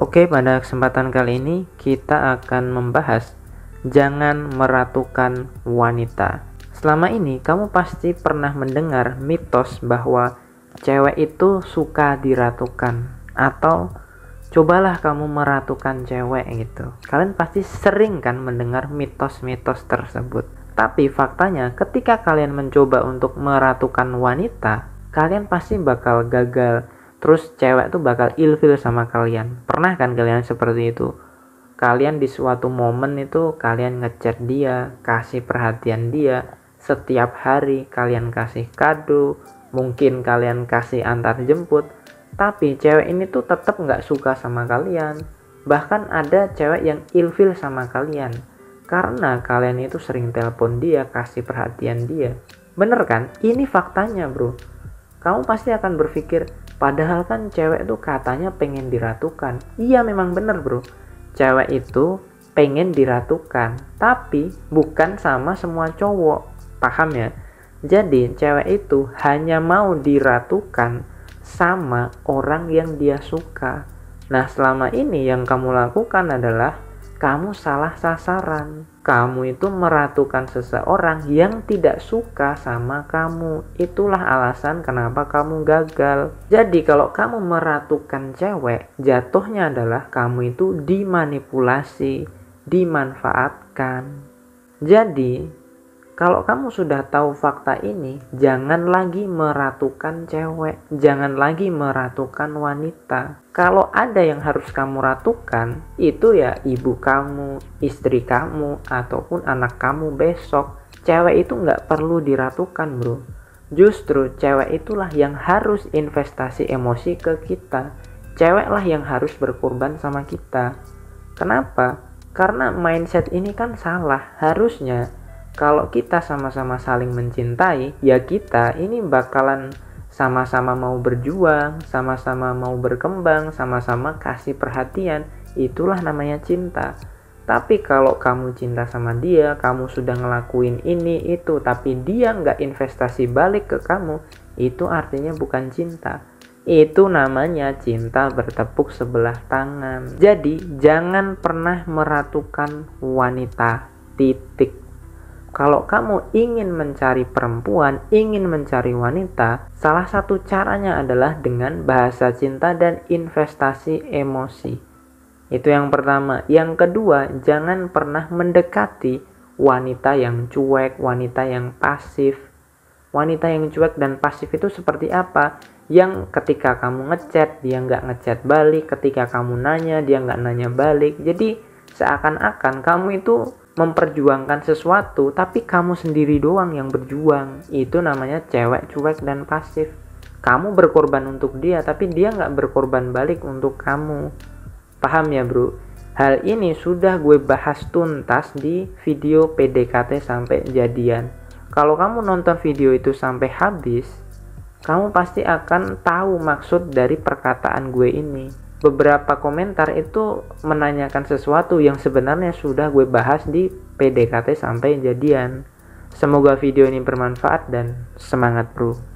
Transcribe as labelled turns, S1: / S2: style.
S1: Oke, pada kesempatan kali ini kita akan membahas jangan meratukan wanita. Selama ini kamu pasti pernah mendengar mitos bahwa cewek itu suka diratukan atau cobalah kamu meratukan cewek gitu. Kalian pasti sering kan mendengar mitos-mitos tersebut. Tapi faktanya ketika kalian mencoba untuk meratukan wanita, kalian pasti bakal gagal terus cewek tuh bakal ilfil sama kalian pernah kan kalian seperti itu kalian di suatu momen itu kalian ngechat dia kasih perhatian dia setiap hari kalian kasih kado mungkin kalian kasih antar jemput tapi cewek ini tuh tetap nggak suka sama kalian bahkan ada cewek yang ilfil sama kalian karena kalian itu sering telepon dia kasih perhatian dia bener kan ini faktanya bro kamu pasti akan berpikir Padahal kan cewek tuh katanya pengen diratukan. Iya memang bener bro. Cewek itu pengen diratukan. Tapi bukan sama semua cowok. Paham ya? Jadi cewek itu hanya mau diratukan sama orang yang dia suka. Nah selama ini yang kamu lakukan adalah kamu salah sasaran. Kamu itu meratukan seseorang yang tidak suka sama kamu. Itulah alasan kenapa kamu gagal. Jadi kalau kamu meratukan cewek, jatuhnya adalah kamu itu dimanipulasi, dimanfaatkan. Jadi, kalau kamu sudah tahu fakta ini, jangan lagi meratukan cewek, jangan lagi meratukan wanita. Kalau ada yang harus kamu ratukan, itu ya ibu kamu, istri kamu, ataupun anak kamu besok. Cewek itu nggak perlu diratukan, bro. Justru cewek itulah yang harus investasi emosi ke kita. Ceweklah yang harus berkorban sama kita. Kenapa? Karena mindset ini kan salah. Harusnya kalau kita sama-sama saling mencintai, ya kita ini bakalan sama-sama mau berjuang, sama-sama mau berkembang, sama-sama kasih perhatian. Itulah namanya cinta. Tapi kalau kamu cinta sama dia, kamu sudah ngelakuin ini itu, tapi dia nggak investasi balik ke kamu, itu artinya bukan cinta. Itu namanya cinta bertepuk sebelah tangan. Jadi jangan pernah meratukan wanita. Titik kalau kamu ingin mencari perempuan, ingin mencari wanita, salah satu caranya adalah dengan bahasa cinta dan investasi emosi. Itu yang pertama. Yang kedua, jangan pernah mendekati wanita yang cuek, wanita yang pasif. Wanita yang cuek dan pasif itu seperti apa? Yang ketika kamu ngechat, dia nggak ngechat balik. Ketika kamu nanya, dia nggak nanya balik. Jadi seakan-akan kamu itu memperjuangkan sesuatu tapi kamu sendiri doang yang berjuang itu namanya cewek cuek dan pasif kamu berkorban untuk dia tapi dia nggak berkorban balik untuk kamu paham ya bro hal ini sudah gue bahas tuntas di video PDKT sampai jadian kalau kamu nonton video itu sampai habis kamu pasti akan tahu maksud dari perkataan gue ini beberapa komentar itu menanyakan sesuatu yang sebenarnya sudah gue bahas di PDKT sampai jadian. Semoga video ini bermanfaat dan semangat bro.